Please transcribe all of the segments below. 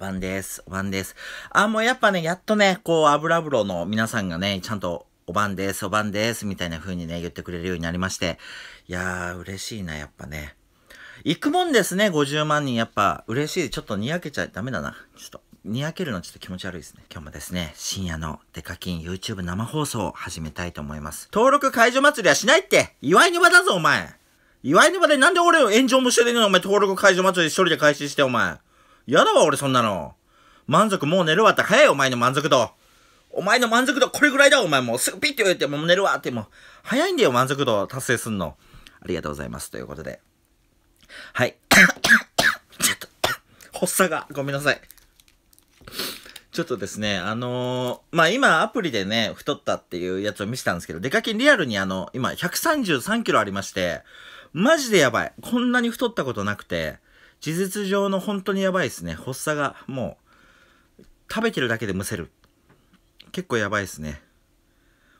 おです。おばです。あ、もうやっぱね、やっとね、こう、油風呂の皆さんがね、ちゃんと、おばんです、おばんです、みたいな風にね、言ってくれるようになりまして。いやー、嬉しいな、やっぱね。行くもんですね、50万人。やっぱ、嬉しい。ちょっとにやけちゃダメだな。ちょっと、にやけるのちょっと気持ち悪いですね。今日もですね、深夜のデカキン YouTube 生放送を始めたいと思います。登録解除祭りはしないって祝いの場だぞ、お前祝いの場でなんで俺を炎上もしてるのお前登録解除祭り一人で開始して、お前やだわ、俺そんなの。満足もう寝るわって早い、お前の満足度。お前の満足度これぐらいだ、お前もうすぐピッて言って、もう寝るわって、もう早いんだよ、満足度達成すんの。ありがとうございます。ということで。はい。ちょっと、発作が、ごめんなさい。ちょっとですね、あのー、まあ、今アプリでね、太ったっていうやつを見せたんですけど、出かけにリアルにあの、今133キロありまして、マジでやばい。こんなに太ったことなくて、事実上の本当にやばいですね。発作がもう、食べてるだけでむせる。結構やばいですね。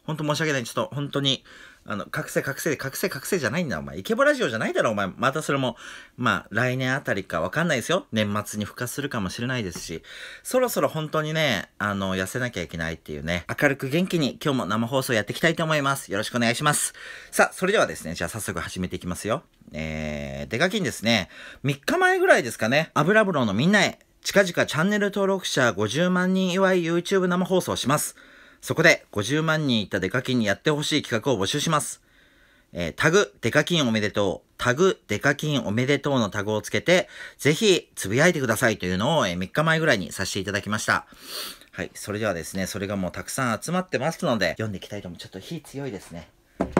ほんと申し訳ない。ちょっと、本当に、あの、覚醒、覚醒、覚醒、覚醒じゃないんだ、お前。イケボラジオじゃないだろ、お前。またそれも、まあ、来年あたりかわかんないですよ。年末に復活するかもしれないですし、そろそろ本当にね、あの、痩せなきゃいけないっていうね、明るく元気に今日も生放送やっていきたいと思います。よろしくお願いします。さあ、それではですね、じゃあ早速始めていきますよ。えー、出かけにですね、3日前ぐらいですかね、油風呂のみんなへ、近々チャンネル登録者50万人祝い YouTube 生放送します。そこで50万人いったデカキンにやってほしい企画を募集します。えー、タグ、デカキンおめでとう、タグ、デカキンおめでとうのタグをつけて、ぜひつぶやいてくださいというのを、えー、3日前ぐらいにさせていただきました。はい、それではですね、それがもうたくさん集まってますので、読んでいきたいと思う。ちょっと火強いですね。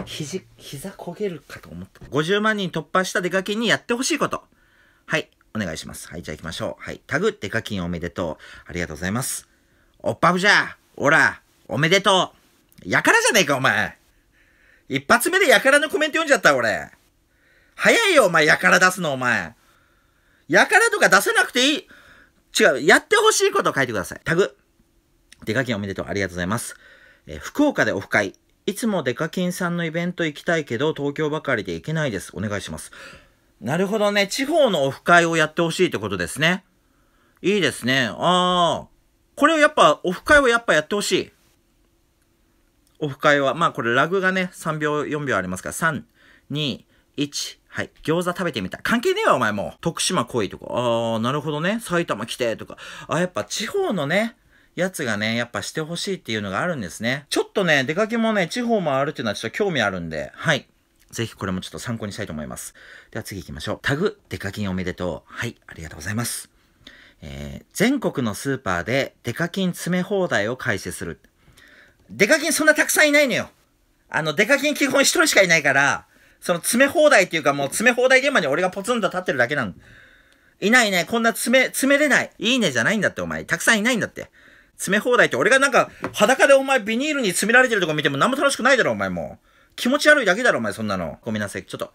肘、膝焦げるかと思った。50万人突破したデカキンにやってほしいこと。はい、お願いします。はい、じゃあ行きましょう。はい、タグ、デカキンおめでとう。ありがとうございます。おっぱぶじゃオラおめでとう。やからじゃねえか、お前。一発目でやからのコメント読んじゃった、俺。早いよ、お前、やから出すの、お前。やからとか出さなくていい。違う、やってほしいこと書いてください。タグ。デカキンおめでとう。ありがとうございます。え福岡でオフ会。いつもデカキンさんのイベント行きたいけど、東京ばかりで行けないです。お願いします。なるほどね。地方のオフ会をやってほしいってことですね。いいですね。ああ。これをやっぱ、オフ会をやっぱやってほしい。オフ会は、まあこれラグがね、3秒、4秒ありますから、3、2、1、はい。餃子食べてみた。関係ねえわ、お前もう。徳島来いとか、ああ、なるほどね。埼玉来てとか。あ、やっぱ地方のね、やつがね、やっぱしてほしいっていうのがあるんですね。ちょっとね、出かけもね、地方もあるっていうのはちょっと興味あるんで、はい。ぜひこれもちょっと参考にしたいと思います。では次行きましょう。タグ、デカキンおめでとう。はい、ありがとうございます。えー、全国のスーパーでデカキン詰め放題を開始する。デカキンそんなたくさんいないのよ。あの、デカキン基本一人しかいないから、その詰め放題っていうかもう詰め放題現場に俺がポツンと立ってるだけなの。いないいない、こんな詰め、詰めれない。いいねじゃないんだってお前。たくさんいないんだって。詰め放題って俺がなんか裸でお前ビニールに詰められてるとこ見ても何も楽しくないだろお前もう。気持ち悪いだけだろお前そんなの。ごめんなさい。ちょっと。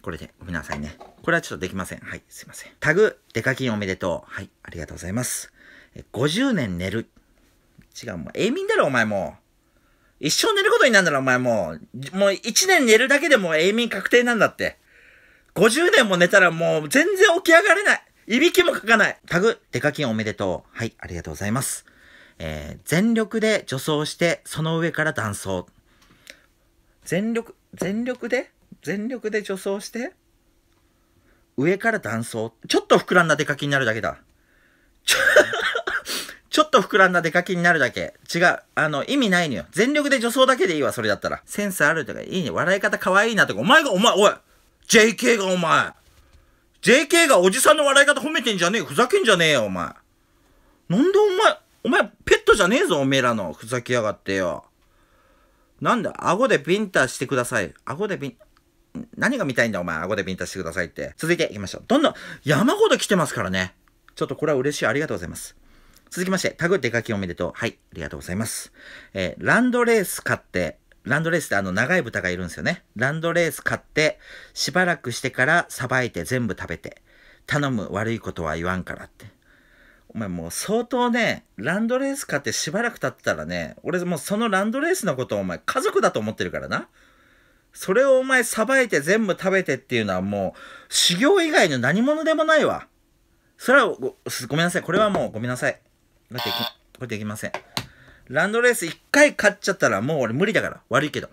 これでごめんなさいね。これはちょっとできません。はい、すいません。タグ、デカキンおめでとう。はい、ありがとうございます。50年寝る。違う、もう永眠だろ、お前もう。一生寝ることになるんだろ、お前もう。もう一年寝るだけでも永眠確定なんだって。50年も寝たらもう全然起き上がれない。いびきもかかない。タグ、デカキンおめでとう。はい、ありがとうございます。えー、全力で助走して、その上から断層。全力、全力で全力で助走して上から断層。ちょっと膨らんだデカキンになるだけだ。ちょちょっと膨らんだ出かけになるだけ。違う。あの、意味ないのよ。全力で女装だけでいいわ、それだったら。センスあるとか、いいね。笑い方可愛いなとか。お前が、お前、おい !JK がお前 !JK がおじさんの笑い方褒めてんじゃねえふざけんじゃねえよ、お前なんでお前、お前、ペットじゃねえぞ、おめえらの。ふざけやがってよ。なんだ、顎でビンタしてください。顎でビン、何が見たいんだ、お前。顎でビンタしてくださいって。続いていきましょう。どんどん、山ほど来てますからね。ちょっとこれは嬉しい。ありがとうございます。続きまして、タグ出書きおめでとう。はい、ありがとうございます。えー、ランドレース買って、ランドレースってあの長い豚がいるんですよね。ランドレース買って、しばらくしてからさばいて全部食べて、頼む悪いことは言わんからって。お前もう相当ね、ランドレース買ってしばらく経ったらね、俺もうそのランドレースのことをお前家族だと思ってるからな。それをお前さばいて全部食べてっていうのはもう修行以外の何者でもないわ。それはごめんなさい。これはもうごめんなさい。これでき、これできません。ランドレース1回勝っちゃったらもう俺無理だから。悪いけど。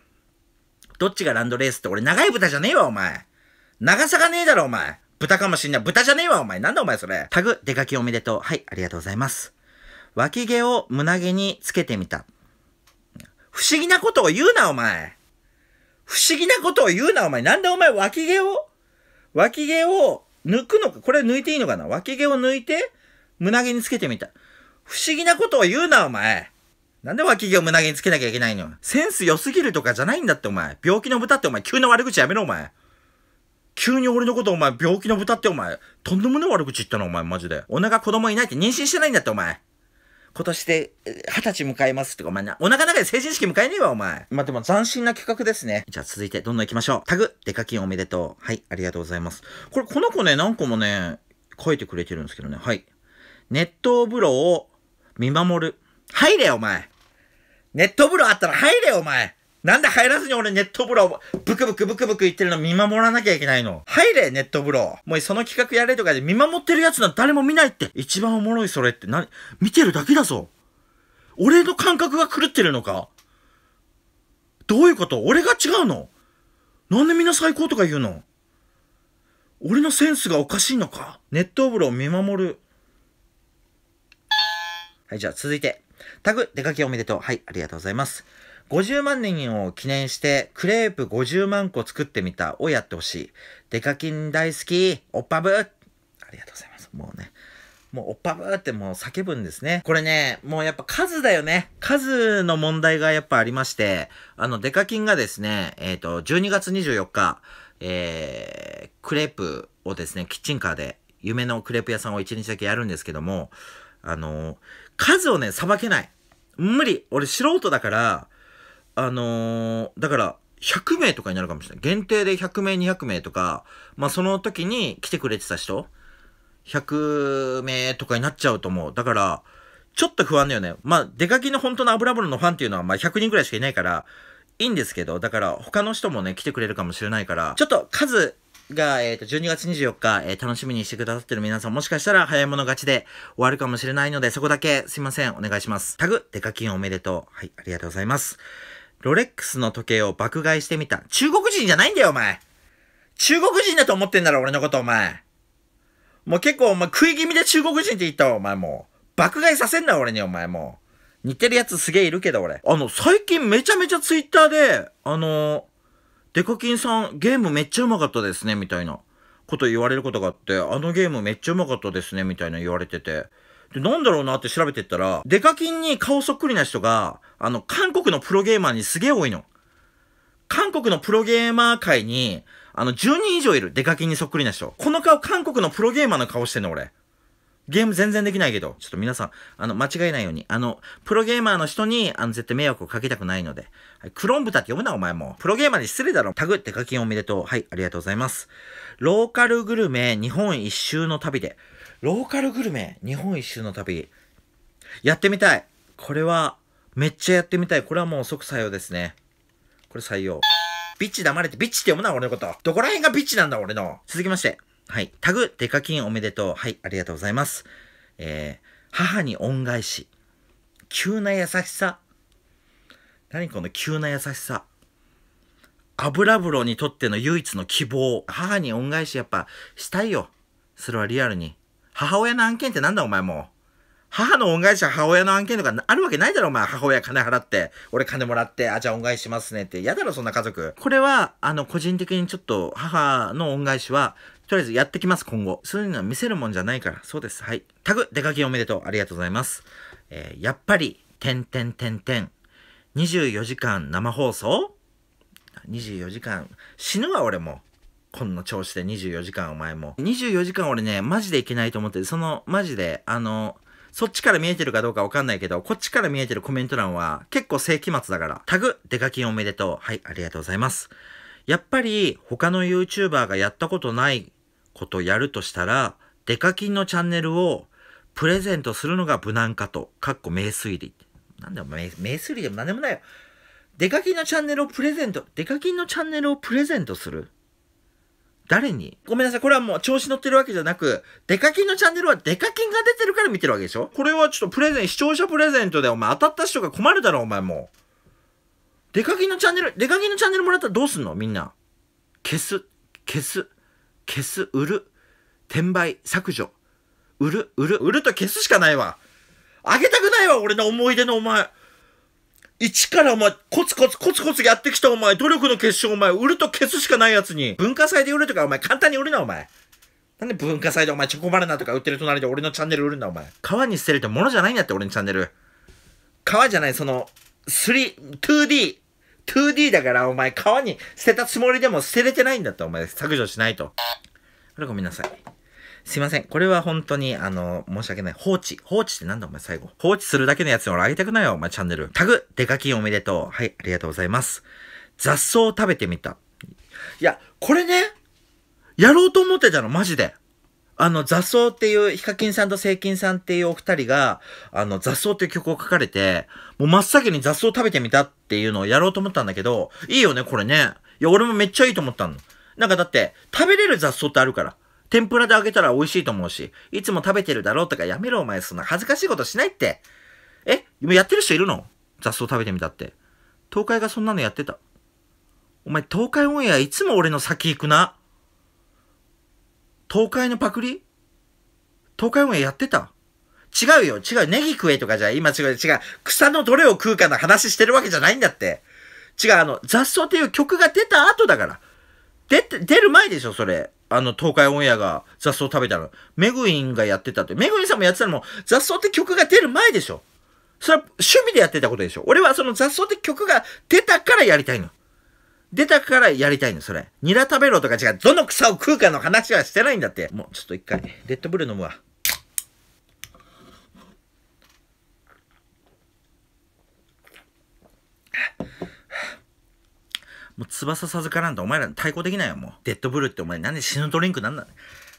どっちがランドレースって俺長い豚じゃねえわ、お前。長さがねえだろ、お前。豚かもしんない。豚じゃねえわ、お前。なんだお前それ。タグ、出かけおめでとう。はい、ありがとうございます。脇毛を胸毛につけてみた。不思議なことを言うな、お前。不思議なことを言うな、お前。なんでお前脇毛を脇毛を抜くのかこれ抜いていいのかな脇毛を抜いて胸毛につけてみた。不思議なことを言うな、お前。なんで脇毛を胸毛につけなきゃいけないのセンス良すぎるとかじゃないんだって、お前。病気の豚って、お前、急な悪口やめろ、お前。急に俺のことお前、病気の豚ってお前、とんでもない悪口言ったのお前、マジで。お腹子供いないって妊娠してないんだってお前。今年で、二十歳迎えますって、お前な、お腹の中で成人式迎えねえわ、お前。までも斬新な企画ですね。じゃあ続いて、どんどん行きましょう。タグ、デカキンおめでとう。はい、ありがとうございます。これ、この子ね、何個もね、書いてくれてるんですけどね。はい。熱湯風呂を見守る。入れお前ネット風呂あったら入れお前なんで入らずに俺ネット風呂ブクブクブクブク言ってるの見守らなきゃいけないの。入れ、ネット風呂。もうその企画やれとかで見守ってるやつなんて誰も見ないって。一番おもろいそれって何見てるだけだぞ。俺の感覚が狂ってるのかどういうこと俺が違うのなんでみんな最高とか言うの俺のセンスがおかしいのかネット風呂を見守る。はい、じゃあ続いて。タグ、出かけおめでとう。はい、ありがとうございます。50万人を記念して、クレープ50万個作ってみたをやってほしい。デカキン大好き、おっぱぶありがとうございます。もうね。もうおっぱぶってもう叫ぶんですね。これね、もうやっぱ数だよね。数の問題がやっぱありまして、あの、デカキンがですね、えっ、ー、と、12月24日、えー、クレープをですね、キッチンカーで、夢のクレープ屋さんを1日だけやるんですけども、あのー数をね、さばけない。無理。俺素人だから、あのー、だから、100名とかになるかもしれない。限定で100名、200名とか、まあその時に来てくれてた人、100名とかになっちゃうと思う。だから、ちょっと不安だよね。まあ、出かけの本当の油風のファンっていうのは、まあ100人くらいしかいないから、いいんですけど、だから他の人もね、来てくれるかもしれないから、ちょっと数が、えっ、ー、と、12月24日、えー、楽しみにしてくださってる皆さん、もしかしたら早い者勝ちで終わるかもしれないので、そこだけすいません、お願いします。タグ、デカキンおめでとう。はい、ありがとうございます。ロレックスの時計を爆買いしてみた。中国人じゃないんだよ、お前中国人だと思ってんだろ、俺のこと、お前もう結構、お前食い気味で中国人って言ったわ、お前もう。爆買いさせんな、俺に、お前もう。似てるやつすげえいるけど、俺。あの、最近めちゃめちゃツイッターで、あのーデカキンさん、ゲームめっちゃうまかったですね、みたいなこと言われることがあって、あのゲームめっちゃうまかったですね、みたいな言われてて。で、なんだろうなって調べてったら、デカキンに顔そっくりな人が、あの、韓国のプロゲーマーにすげえ多いの。韓国のプロゲーマー界に、あの、10人以上いる、デカキンにそっくりな人。この顔、韓国のプロゲーマーの顔してんの、俺。ゲーム全然できないけど、ちょっと皆さん、あの、間違えないように、あの、プロゲーマーの人に、あの、絶対迷惑をかけたくないので、はい、クロン豚って読むな、お前も。プロゲーマーに失礼だろ。タグって課金おめでとう。はい、ありがとうございます。ローカルグルメ、日本一周の旅で。ローカルグルメ、日本一周の旅。やってみたい。これは、めっちゃやってみたい。これはもう即採用ですね。これ採用。ビッチ黙れて、ビッチって読むな、俺のこと。どこら辺がビッチなんだ、俺の。続きまして。はい。タグ、デカキンおめでとう。はい、ありがとうございます。えー、母に恩返し。急な優しさ。何この急な優しさ。油風呂にとっての唯一の希望。母に恩返しやっぱしたいよ。それはリアルに。母親の案件ってなんだお前もう。母の恩返しは母親の案件とかあるわけないだろお前。母親金払って。俺金もらって。あ、じゃあ恩返ししますねって。嫌だろそんな家族。これは、あの、個人的にちょっと母の恩返しはとりあえずやってきます、今後。そういうのは見せるもんじゃないから。そうです。はい。タグ、出かけおめでとう。ありがとうございます。えー、やっぱり、てんてんてんてん。24時間生放送 ?24 時間。死ぬわ、俺も。こんな調子で24時間お前も。24時間俺ね、マジでいけないと思ってて、その、マジで、あの、そっちから見えてるかどうかわかんないけど、こっちから見えてるコメント欄は結構世紀末だから。タグ、デカキンおめでとう。はい、ありがとうございます。やっぱり他の YouTuber がやったことないことやるとしたら、デカキンのチャンネルをプレゼントするのが無難かと、かっこ名推理。なんだよ、名推理でも何でもないよ。デカキンのチャンネルをプレゼント、デカキンのチャンネルをプレゼントする誰にごめんなさい。これはもう調子乗ってるわけじゃなく、デカキンのチャンネルはデカキンが出てるから見てるわけでしょこれはちょっとプレゼン、視聴者プレゼントでお前当たった人が困るだろ、お前もう。デカキンのチャンネル、デカキンのチャンネルもらったらどうすんのみんな。消す。消す。消す売る転売削除売る売る売ると消すしかないわあげたくないわ俺の思い出のお前一からお前、コツコツコツコツやってきたお前、努力の結晶お前、売ると消すしかないやつに、文化祭で売るとかお前、簡単に売るなお前。なんで文化祭でお前、チョコバナナとか売ってる隣で俺のチャンネル売るんだお前。川に捨てるってものじゃないんだって俺のチャンネル。川じゃない、その、3、2D、2D だからお前川に捨てたつもりでも捨てれてないんだってお前削除しないと。これごめんなさい。すいません。これは本当に、あの、申し訳ない。放置。放置ってなんだお前最後。放置するだけのやつに俺あげたくないよ、お前チャンネル。タグ、デカキンおめでとう。はい、ありがとうございます。雑草を食べてみた。いや、これね、やろうと思ってたの、マジで。あの、雑草っていう、ヒカキンさんとセイキンさんっていうお二人が、あの、雑草っていう曲を書かれて、もう真っ先に雑草食べてみたっていうのをやろうと思ったんだけど、いいよね、これね。いや、俺もめっちゃいいと思ったの。なんかだって、食べれる雑草ってあるから。天ぷらで揚げたら美味しいと思うし、いつも食べてるだろうとかやめろお前、そんな恥ずかしいことしないって。え今やってる人いるの雑草食べてみたって。東海がそんなのやってた。お前、東海オンエアいつも俺の先行くな。東海のパクリ東海オンエアやってた違うよ、違う。ネギ食えとかじゃ、今違う、違う。草のどれを食うかの話してるわけじゃないんだって。違う、あの、雑草っていう曲が出た後だから。出出る前でしょ、それ。あの、東海オンエアが雑草食べたの。メグインがやってたって。メグインさんもやってたのも、雑草って曲が出る前でしょ。それは趣味でやってたことでしょ。俺はその雑草って曲が出たからやりたいの。出たからやりたいの、それ。ニラ食べろとか違う。どの草を食うかの話はしてないんだって。もう、ちょっと一回、レッドブル飲むわ。もう翼授からんとお前ら対抗できないよ、もう。デッドブルってお前なんで死ぬドリンクなんなん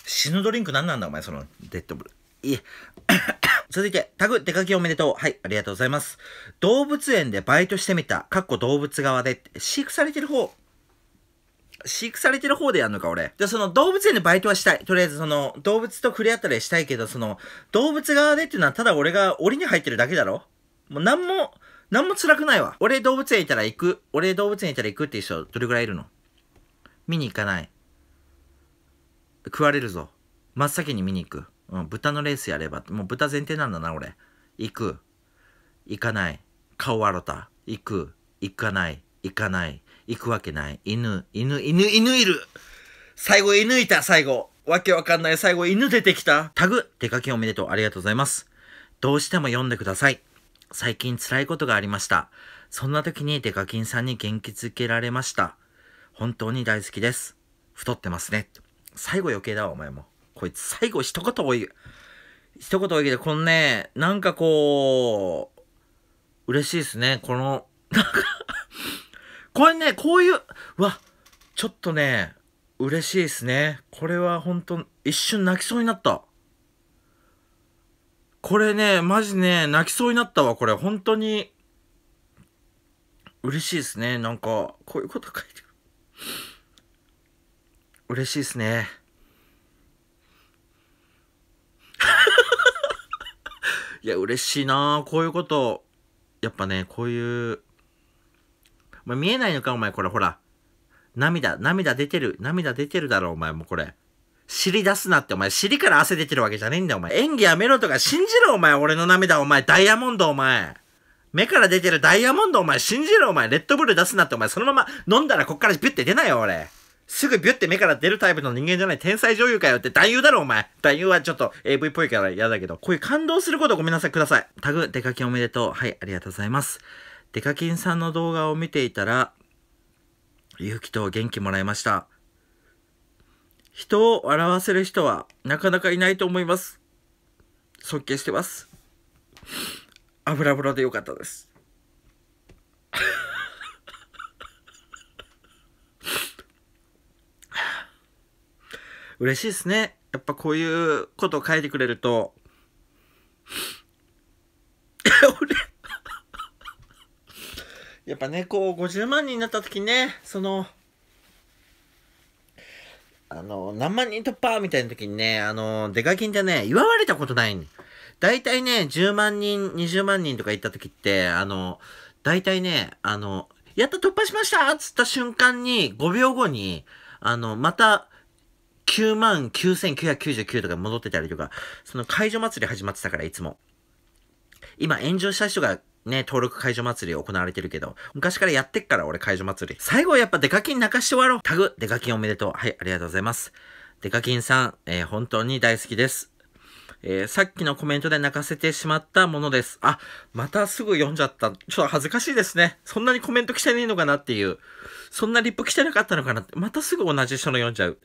死ぬドリンクなんなんだお前そのデッドブル。いえ。続いて、タグ、出かけおめでとう。はい、ありがとうございます。動物園でバイトしてみた、かっこ動物側で、飼育されてる方。飼育されてる方でやんのか、俺。じゃ、その動物園でバイトはしたい。とりあえず、その、動物と触れ合ったりしたいけど、その、動物側でっていうのは、ただ俺が檻に入ってるだけだろもう、なんも、なんも辛くないわ。俺動物園いたら行く。俺動物園いたら行くっていう人、どれぐらいいるの見に行かない。食われるぞ。真っ先に見に行く。うん、豚のレースやれば、もう豚前提なんだな、俺。行く。行かない。顔った。行く。行かない。行かない。行くわけない。犬、犬、犬、犬いる最後犬いた、最後。わけわかんない。最後犬出てきた。タグ、手書きおめでとう。ありがとうございます。どうしても読んでください。最近辛いことがありました。そんな時にデカキンさんに元気づけられました。本当に大好きです。太ってますね。最後余計だわ、お前も。こいつ最後一言多い。一言多いけど、このね、なんかこう、嬉しいですね。この、なんか、これね、こういう、うわ、ちょっとね、嬉しいですね。これは本当一瞬泣きそうになった。これね、マジね、泣きそうになったわ、これ。本当に、嬉しいですね。なんか、こういうこと書いてる。嬉しいですね。いや、嬉しいなこういうこと。やっぱね、こういう、まあ、見えないのか、お前、これ、ほら。涙、涙出てる、涙出てるだろ、お前、もうこれ。尻出すなって、お前、尻から汗出てるわけじゃねえんだよ、お前。演技やめろとか信じろ、お前、俺の涙、お前、ダイヤモンド、お前。目から出てるダイヤモンド、お前、信じろ、お前、レッドブル出すなって、お前、そのまま飲んだらこっからビュッて出ないよ、俺。すぐビュって目から出るタイプの人間じゃない天才女優かよって男優だろお前男優はちょっと AV っぽいから嫌だけど、こういう感動することごめんなさいください。タグ、デカキンおめでとう。はい、ありがとうございます。デカキンさんの動画を見ていたら、勇気と元気もらいました。人を笑わせる人はなかなかいないと思います。尊敬してます。油呂でよかったです。嬉しいですね。やっぱこういうことを書いてくれると。俺 やっぱね、こう、50万人になった時ね、その、あの、何万人突破みたいな時にね、あの、出かきんじゃね、祝われたことない、大体ね、10万人、20万人とか行った時って、あの、大体ね、あの、やった突破しましたっつった瞬間に、5秒後に、あの、また、9万9999とか戻ってたりとか、その解除祭り始まってたから、いつも。今、炎上した人がね、登録解除祭り行われてるけど、昔からやってっから俺解除祭り。最後はやっぱデカキン泣かして終わろう。タグ、デカキンおめでとう。はい、ありがとうございます。デカキンさん、えー、本当に大好きです。えー、さっきのコメントで泣かせてしまったものです。あ、またすぐ読んじゃった。ちょっと恥ずかしいですね。そんなにコメント来てねえのかなっていう。そんなリップ来てなかったのかなって。またすぐ同じ人の読んじゃう。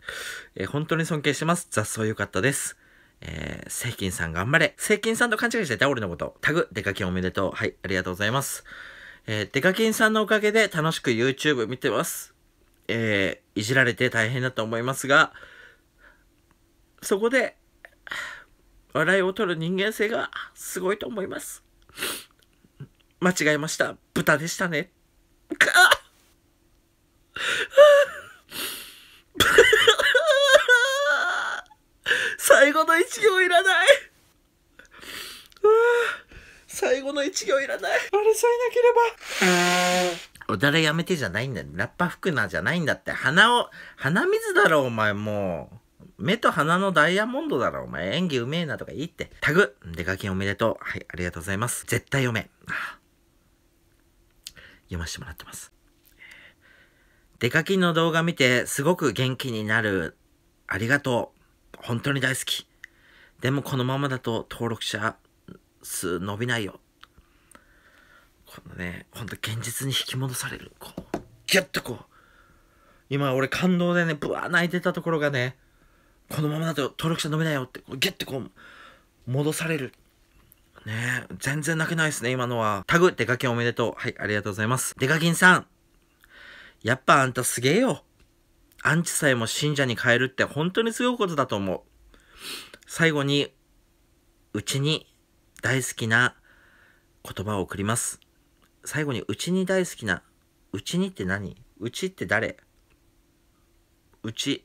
えー、本当に尊敬します。雑草良かったです。えー、セイキンさん頑張れ。セイキンさんと勘違いしてた俺のこと。タグ、出かけおめでとう。はい、ありがとうございます。えー、デカキンさんのおかげで楽しく YouTube 見てます。えー、いじられて大変だと思いますが、そこで笑いを取る人間性がすごいと思います。間違えました。豚でしたね。最後の一行いらない最後の一行いらないあれさえなければおだれやめてじゃないんだラッパ吹くなじゃないんだって鼻を鼻水だろお前もう。目と鼻のダイヤモンドだろ、お前演技うめえなとかいいって。タグ、出かけおめでとう。はい、ありがとうございます。絶対読め。読ませてもらってます。出かけの動画見てすごく元気になる。ありがとう。本当に大好き。でもこのままだと登録者数伸びないよ。このね、ほんと現実に引き戻される。こう、ギュッとこう。今俺感動でね、ぶわー泣いてたところがね、このままだと登録者伸びないよって、ギュッてこう、戻される。ねえ、全然泣けないですね、今のは。タグ、出かけおめでとう。はい、ありがとうございます。デカキンさん。やっぱあんたすげえよ。アンチさえも信者に変えるって本当にすごいことだと思う。最後に、うちに大好きな言葉を送ります。最後に、うちに大好きな、うちにって何うちって誰うち。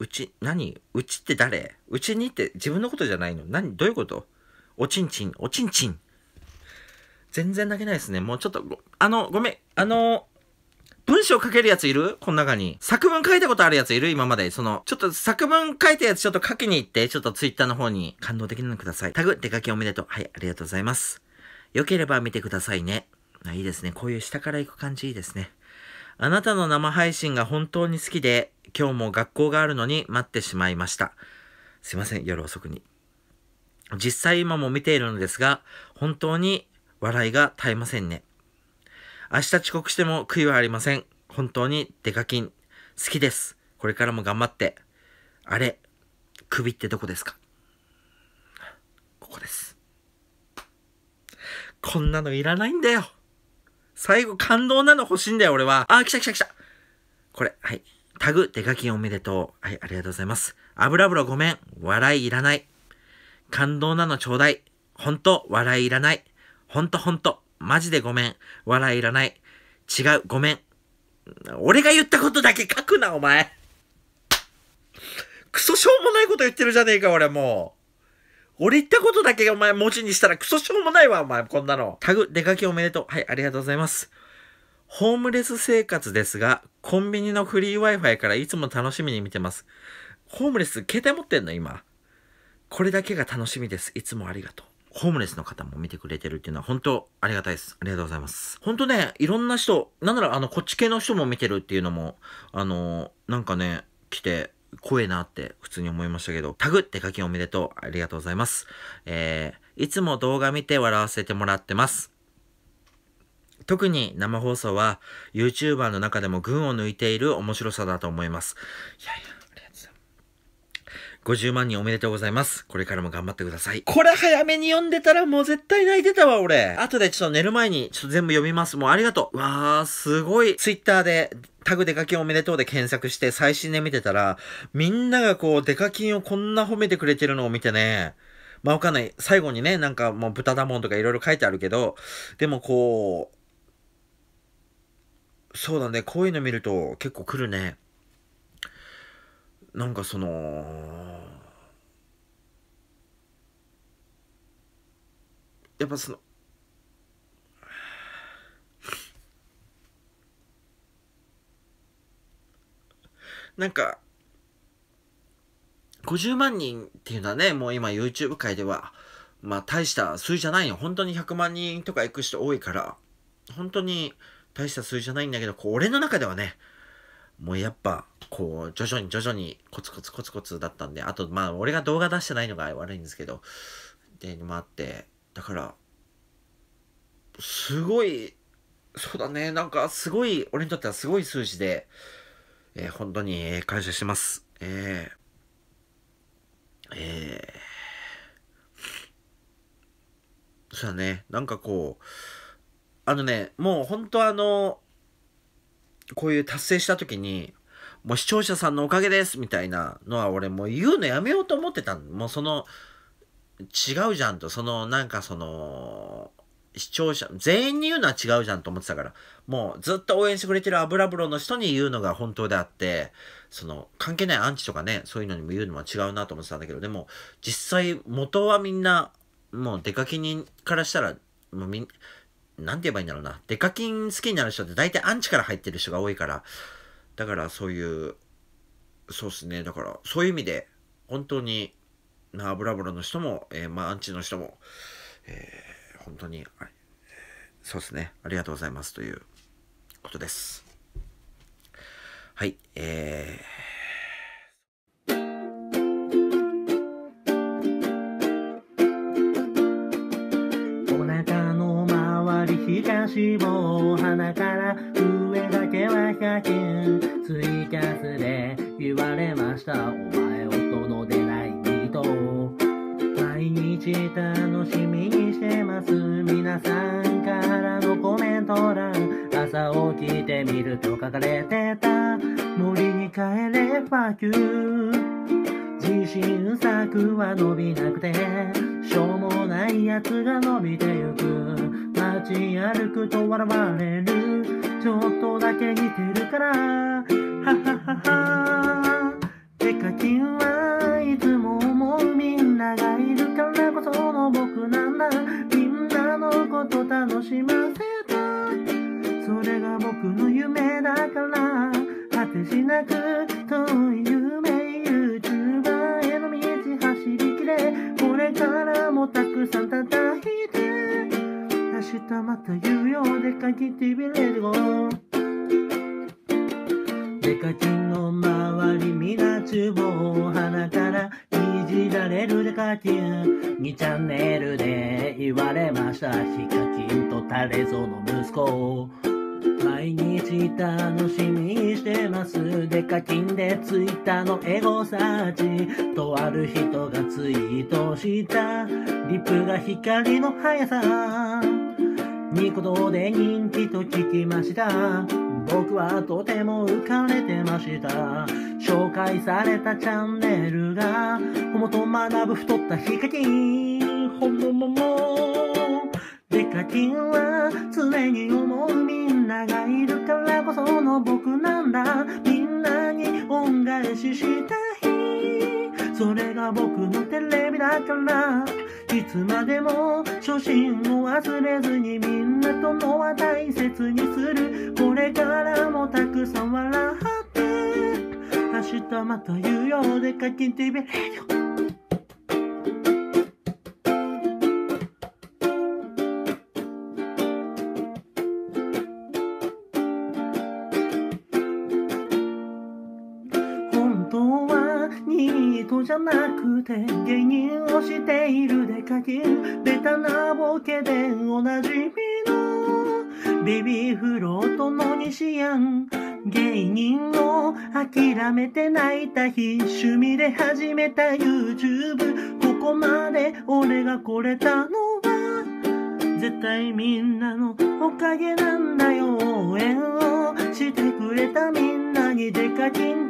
うち、何うちって誰うちにって自分のことじゃないの何どういうことおちんちん、おちんちん。全然泣けないですね。もうちょっと、あの、ごめん、あの、文章書けるやついるこの中に。作文書いたことあるやついる今まで。その、ちょっと作文書いたやつちょっと書きに行って、ちょっとツイッターの方に感動的なのください。タグ、出かけおめでとう。はい、ありがとうございます。よければ見てくださいね。あいいですね。こういう下から行く感じいいですね。あなたの生配信が本当に好きで、今日も学校があるのに待ってしまいました。すいません、夜遅くに。実際今も見ているのですが、本当に笑いが絶えませんね。明日遅刻しても悔いはありません。本当にデカキン。好きです。これからも頑張って。あれ、首ってどこですかここです。こんなのいらないんだよ。最後感動なの欲しいんだよ、俺は。あ、来た来た来た。これ、はい。タグ、デカキおめでとう。はい、ありがとうございます。油風ロごめん。笑いいらない。感動なのちょうだい。ほんと、笑いいらない。ほんとほんと。マジでごめん。笑いいらない。違う、ごめん。俺が言ったことだけ書くな、お前。クソしょうもないこと言ってるじゃねえか、俺もう。俺言ったことだけお前文字にしたらクソしょうもないわ、お前、こんなの。タグ、出かけおめでとう。はい、ありがとうございます。ホームレス生活ですが、コンビニのフリー Wi-Fi からいつも楽しみに見てます。ホームレス、携帯持ってんの今。これだけが楽しみです。いつもありがとう。ホームレスの方も見てくれてるっていうのは本当ありがたいです。ありがとうございます。本当ね、いろんな人、なんならあの、こっち系の人も見てるっていうのも、あの、なんかね、来て、怖えなって普通に思いましたけど、タグって書きおめでとう。ありがとうございます。えー、いつも動画見て笑わせてもらってます。特に生放送は YouTuber の中でも群を抜いている面白さだと思います。いやいや50万人おめでとうございます。これからも頑張ってください。これ早めに読んでたらもう絶対泣いてたわ、俺。後でちょっと寝る前にちょっと全部読みます。もうありがとう。うわー、すごい。ツイッターでタグデカキンおめでとうで検索して最新で見てたら、みんながこうデカキンをこんな褒めてくれてるのを見てね、まあわかんない。最後にね、なんかもう豚だもんとか色々書いてあるけど、でもこう、そうだね、こういうの見ると結構来るね。なんかその、やっぱその、なんか、50万人っていうのはね、もう今 YouTube 界では、まあ大した数じゃないよ。本当に100万人とか行く人多いから、本当に、大した数字じゃないんだけど、こう俺の中ではね、もうやっぱ、こう、徐々に徐々にコツコツコツコツだったんで、あと、まあ、俺が動画出してないのが悪いんですけど、で、もあって、だから、すごい、そうだね、なんかすごい、俺にとってはすごい数字で、えー、本当に感謝します。えー、えー、そうだね、なんかこう、あのね、もう本当あの、こういう達成した時に、もう視聴者さんのおかげですみたいなのは俺もう言うのやめようと思ってたもうその、違うじゃんと、そのなんかその、視聴者、全員に言うのは違うじゃんと思ってたから、もうずっと応援してくれてる油風呂の人に言うのが本当であって、その、関係ないアンチとかね、そういうのにも言うのは違うなと思ってたんだけど、でも、実際、元はみんな、もう出かけ人からしたら、もうみん、なんて言えばいいんだろうな。デカキン好きになる人って大体アンチから入ってる人が多いから、だからそういう、そうっすね。だから、そういう意味で、本当に、あ、ブラブラの人も、えー、まあ、アンチの人も、えー、本当に、そうっすね。ありがとうございますということです。はい。えーしかしもう鼻から上だけは100均キャスで言われましたお前音の出ない人毎日楽しみにしてます皆さんからのコメント欄朝起きてみると書かれてた森に帰ればー自信作は伸びなくてしょうもないやつが伸びてゆく街歩くと笑われるちょっとだけ似てるからははははてかきはいつも思うみんながいるからこその僕なんだみんなのこと楽しませたそれが僕の夢だから果てしなく遠い夢 YouTuber への道走りきれこれからもたくさん明日また有料でかき TV レディゴデカチンの周りみ皆厨房鼻からいじられるでかきん2チャンネルで言われましたヒカキンとタレゾの息子毎日楽しみしてますデカキンでツイッターのエゴサーチとある人がツイートしたリップが光の速さニコ動で人気と聞きました僕はとても浮かれてました紹介されたチャンネルがホモと学ぶ太ったヒカキンホモモモデカキンは常に思うみんながいるからこその僕なんだみんなに恩返ししたいそれが僕のテレビだからいつまでも初心を忘れずにみんな友は大切にするこれからもたくさん笑って明日また言うようでかき TV レデ本当はニートじゃなくて芸人をしている限ベタなボケでおなじみのビビフロートの西ん芸人を諦めて泣いた日趣味で始めた YouTube ここまで俺が来れたのは絶対みんなのおかげなんだよ応援をしてくれたみんなにデカキン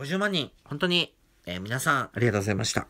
50万人、本当に、えー、皆さん、ありがとうございました。